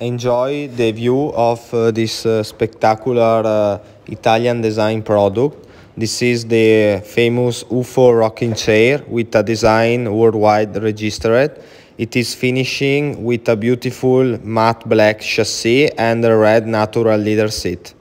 enjoy the view of uh, this uh, spectacular uh, Italian design product. This is the famous UFO rocking chair with a design worldwide registered. It is finishing with a beautiful matte black chassis and a red natural leather seat.